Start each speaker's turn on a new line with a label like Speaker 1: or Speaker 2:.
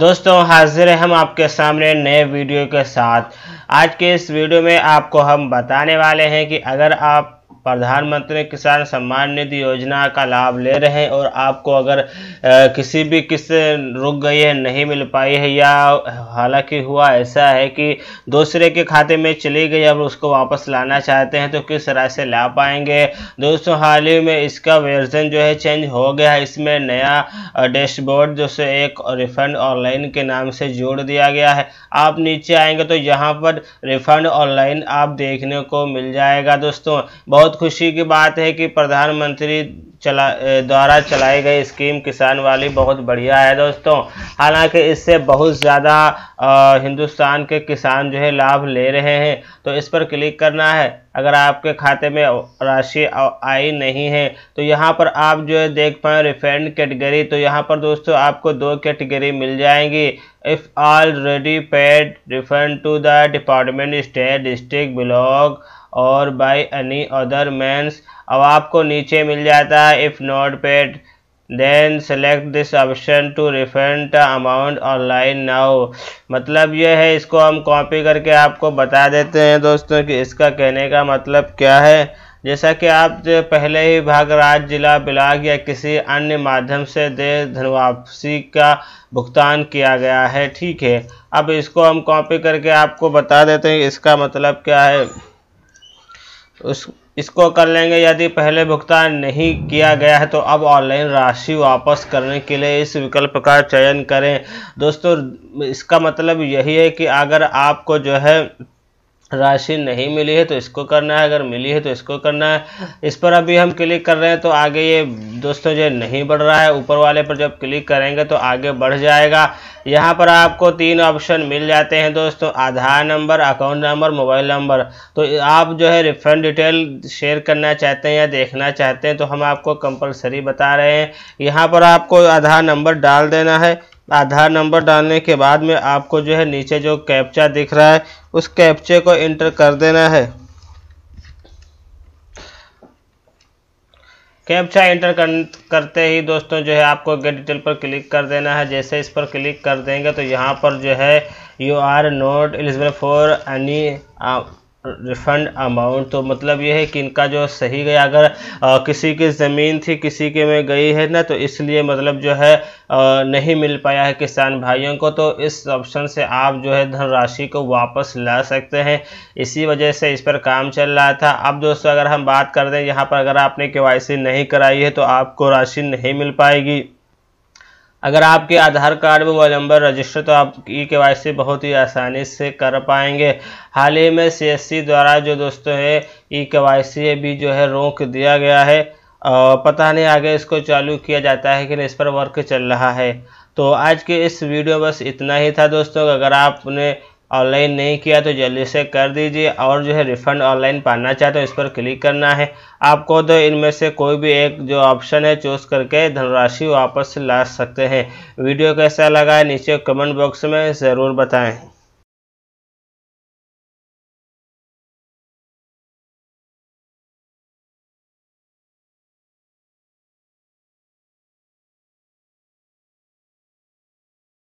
Speaker 1: दोस्तों हाजिर हम आपके सामने नए वीडियो के साथ आज के इस वीडियो में आपको हम बताने वाले हैं कि अगर आप प्रधानमंत्री किसान सम्मान निधि योजना का लाभ ले रहे हैं और आपको अगर किसी भी किस्त रुक गई है नहीं मिल पाई है या हालांकि हुआ ऐसा है कि दूसरे के खाते में चली गई अब उसको वापस लाना चाहते हैं तो किस तरह से ला पाएंगे दोस्तों हाल ही में इसका वर्जन जो है चेंज हो गया है इसमें नया डैशबोर्ड जो से एक रिफंड ऑनलाइन के नाम से जोड़ दिया गया है आप नीचे आएंगे तो यहाँ पर रिफंड ऑनलाइन आप देखने को मिल जाएगा दोस्तों बहुत बहुत खुशी की बात है कि प्रधानमंत्री चला द्वारा चलाई गई स्कीम किसान वाली बहुत बढ़िया है दोस्तों हालांकि इससे बहुत ज़्यादा हिंदुस्तान के किसान जो है लाभ ले रहे हैं तो इस पर क्लिक करना है अगर आपके खाते में राशि आई नहीं है तो यहाँ पर आप जो है देख पाए रिफंड कैटेगरी तो यहाँ पर दोस्तों आपको दो कैटेगरी मिल जाएंगी if already paid refund to the department state district block और by any other means अब आपको नीचे मिल जाता है if not paid then select this option to refund amount online now मतलब यह है इसको हम कॉपी करके आपको बता देते हैं दोस्तों कि इसका कहने का मतलब क्या है जैसा कि आप पहले ही भागराज जिला बिलाग या किसी अन्य माध्यम से धन धनवापसी का भुगतान किया गया है ठीक है अब इसको हम कॉपी करके आपको बता देते हैं इसका मतलब क्या है उस इसको कर लेंगे यदि पहले भुगतान नहीं किया गया है तो अब ऑनलाइन राशि वापस करने के लिए इस विकल्प का चयन करें दोस्तों इसका मतलब यही है कि अगर आपको जो है राशि नहीं मिली है तो इसको करना है अगर मिली है तो इसको करना है इस पर अभी हम क्लिक कर रहे हैं तो आगे ये दोस्तों जो नहीं बढ़ रहा है ऊपर वाले पर जब क्लिक करेंगे तो आगे बढ़ जाएगा यहाँ पर आपको तीन ऑप्शन मिल जाते हैं दोस्तों Aadhaar number account number mobile number तो आप जो है रिफंड डिटेल शेयर करना चाहते हैं या देखना चाहते हैं तो हम आपको कंपलसरी बता रहे हैं यहाँ पर आपको आधार नंबर डाल देना है आधार नंबर डालने के बाद में आपको जो है नीचे जो कैप्चा दिख रहा है उस कैप्चे को इंटर कर देना है कैप्चा इंटर कर, करते ही दोस्तों जो है आपको गेट डिटेल पर क्लिक कर देना है जैसे इस पर क्लिक कर देंगे तो यहाँ पर जो है you are not eligible for any refund amount तो मतलब ये है कि इनका जो सही गया अगर आ, किसी की ज़मीन थी किसी के में गई है ना तो इसलिए मतलब जो है आ, नहीं मिल पाया है किसान भाइयों को तो इस ऑप्शन से आप जो है धनराशि को वापस ला सकते हैं इसी वजह से इस पर काम चल रहा था अब दोस्तों अगर हम बात कर दें यहाँ पर अगर आपने के नहीं कराई है तो आपको राशि नहीं मिल पाएगी अगर आपके आधार कार्ड में मोबाइल नंबर रजिस्टर तो आप ई के वाई सी बहुत ही आसानी से कर पाएंगे हाल ही में सीएससी द्वारा जो दोस्तों है ई के वाई सी भी जो है रोक दिया गया है पता नहीं आगे इसको चालू किया जाता है कि इस पर वर्क चल रहा है तो आज के इस वीडियो बस इतना ही था दोस्तों अगर आपने ऑनलाइन नहीं किया तो जल्दी से कर दीजिए और जो है रिफ़ंड ऑनलाइन पाना चाहते हो इस पर क्लिक करना है आपको तो इनमें से कोई भी एक जो ऑप्शन है चूज़ करके धनराशि वापस ला सकते हैं वीडियो कैसा लगा है नीचे कमेंट बॉक्स में ज़रूर बताएं